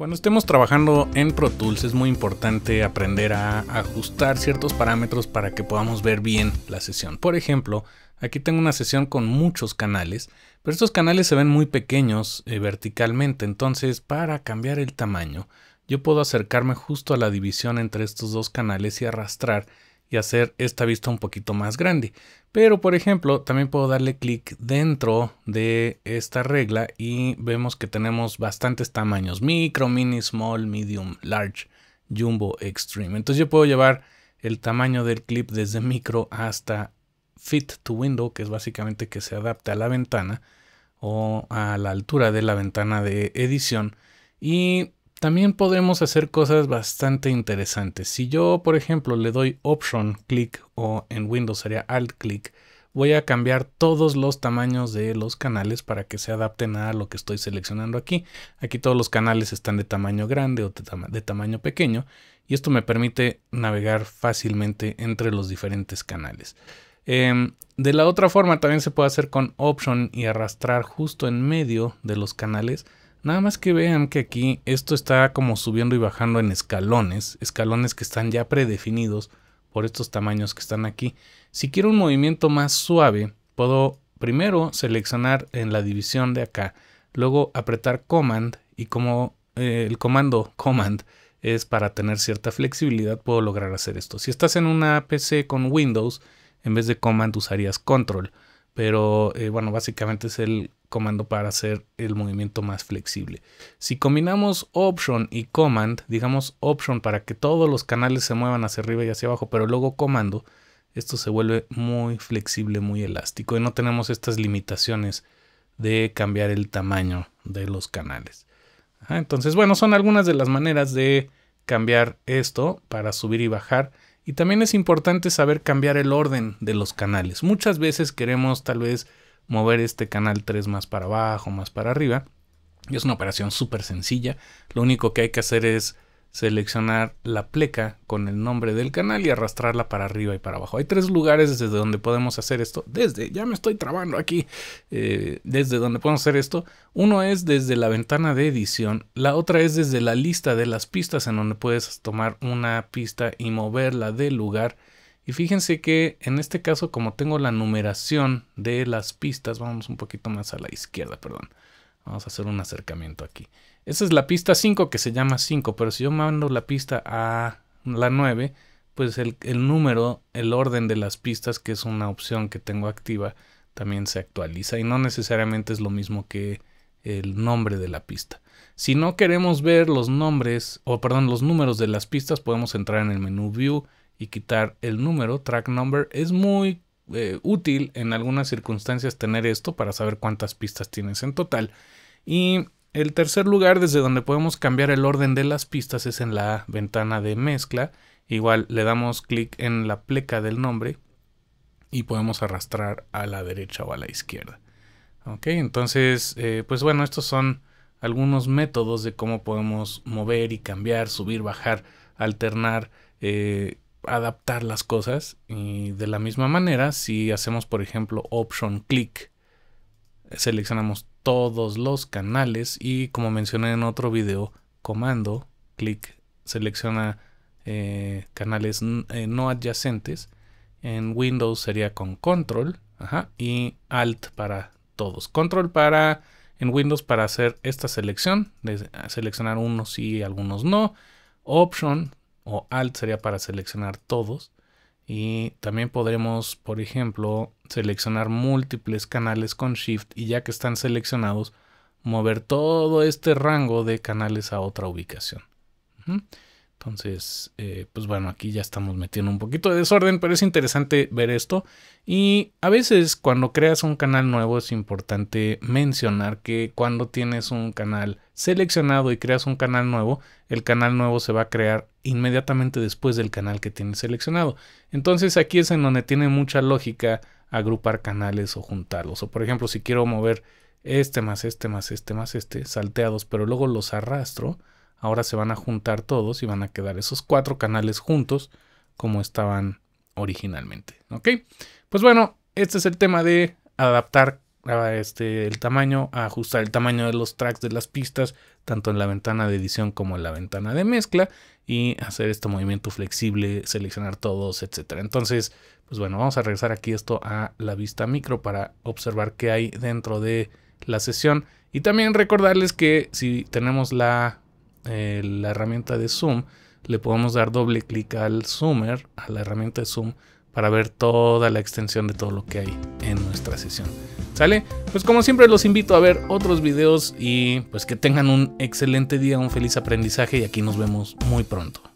Cuando estemos trabajando en Pro Tools es muy importante aprender a ajustar ciertos parámetros para que podamos ver bien la sesión. Por ejemplo, aquí tengo una sesión con muchos canales, pero estos canales se ven muy pequeños eh, verticalmente, entonces para cambiar el tamaño yo puedo acercarme justo a la división entre estos dos canales y arrastrar y hacer esta vista un poquito más grande. Pero por ejemplo, también puedo darle clic dentro de esta regla y vemos que tenemos bastantes tamaños. Micro, mini, small, medium, large, jumbo, extreme. Entonces yo puedo llevar el tamaño del clip desde micro hasta fit to window, que es básicamente que se adapte a la ventana o a la altura de la ventana de edición. Y también podemos hacer cosas bastante interesantes. Si yo, por ejemplo, le doy Option Click o en Windows sería Alt Click, voy a cambiar todos los tamaños de los canales para que se adapten a lo que estoy seleccionando aquí. Aquí todos los canales están de tamaño grande o de, tamaño pequeño y esto me permite navegar fácilmente entre los diferentes canales. Em, de la otra forma también se puede hacer con Option y arrastrar justo en medio de los canales Nada más que vean que aquí esto está como subiendo y bajando en escalones, escalones que están ya predefinidos por estos tamaños que están aquí. Si quiero un movimiento más suave, puedo primero seleccionar en la división de acá, luego apretar Command y como eh, el comando Command es para tener cierta flexibilidad, puedo lograr hacer esto. Si estás en una PC con Windows, en vez de Command usarías Control pero eh, bueno, básicamente es el comando para hacer el movimiento más flexible. Si combinamos option y command, digamos option para que todos los canales se muevan hacia arriba y hacia abajo, pero luego comando, esto se vuelve muy flexible, muy elástico y no tenemos estas limitaciones de cambiar el tamaño de los canales. Ah, entonces, bueno, son algunas de las maneras de cambiar esto para subir y bajar. Y también es importante saber cambiar el orden de los canales. Muchas veces queremos tal vez mover este canal 3 más para abajo, más para arriba. Y es una operación súper sencilla. Lo único que hay que hacer es seleccionar la pleca con el nombre del canal y arrastrarla para arriba y para abajo. Hay tres lugares desde donde podemos hacer esto. Desde, ya me estoy trabando aquí, eh, desde donde podemos hacer esto. Uno es desde la ventana de edición, la otra es desde la lista de las pistas en donde puedes tomar una pista y moverla de lugar. Y fíjense que en este caso como tengo la numeración de las pistas, vamos un poquito más a la izquierda, perdón. Vamos a hacer un acercamiento aquí. Esa es la pista 5 que se llama 5, pero si yo mando la pista a la 9, pues el, número, el orden de las pistas, que es una opción que tengo activa, también se actualiza y no necesariamente es lo mismo que el nombre de la pista. Si no queremos ver los nombres, o perdón, los números de las pistas, podemos entrar en el menú View y quitar el número, track number. Es muy eh, útil en algunas circunstancias tener esto para saber cuántas pistas tienes en total. Y el tercer lugar desde donde podemos cambiar el orden de las pistas es en la ventana de mezcla. Igual le damos clic en la pleca del nombre y podemos arrastrar a la derecha o a la izquierda. Ok, entonces, eh, pues bueno, estos son algunos métodos de cómo podemos mover y cambiar, subir, bajar, alternar eh, adaptar las cosas y de la misma manera si hacemos por ejemplo option click seleccionamos todos los canales y como mencioné en otro video comando click selecciona eh, canales eh, no adyacentes en Windows sería con control y alt para todos control para en Windows para hacer esta selección de seleccionar unos y algunos no option o Alt sería para seleccionar todos. Y también podremos, por ejemplo, seleccionar múltiples canales con Shift y ya que están seleccionados, mover todo este rango de canales a otra ubicación. Entonces, eh, pues bueno, aquí ya estamos metiendo un poquito de desorden, pero es interesante ver esto. Y a veces cuando creas un canal nuevo es importante mencionar que cuando tienes un canal seleccionado y creas un canal nuevo, el canal nuevo se va a crear inmediatamente después del canal que tienes seleccionado. Entonces aquí es en donde tiene mucha lógica agrupar canales o juntarlos. O por ejemplo, si quiero mover este más este más este más este salteados, pero luego los arrastro Ahora se van a juntar todos y van a quedar esos cuatro canales juntos como estaban originalmente. ¿Ok? Pues bueno, este es el tema de adaptar este, el tamaño, ajustar el tamaño de los tracks de las pistas, tanto en la ventana de edición como en la ventana de mezcla, y hacer este movimiento flexible, seleccionar todos, etc. Entonces, pues bueno, vamos a regresar aquí esto a la vista micro para observar qué hay dentro de la sesión. Y también recordarles que si tenemos la eh, la herramienta de zoom, le podemos dar doble clic al zoomer, a la herramienta de zoom, para ver toda la extensión de todo lo que hay en nuestra sesión. ¿Sale? Pues como siempre los invito a ver otros videos y pues que tengan un excelente día, un feliz aprendizaje y aquí nos vemos muy pronto.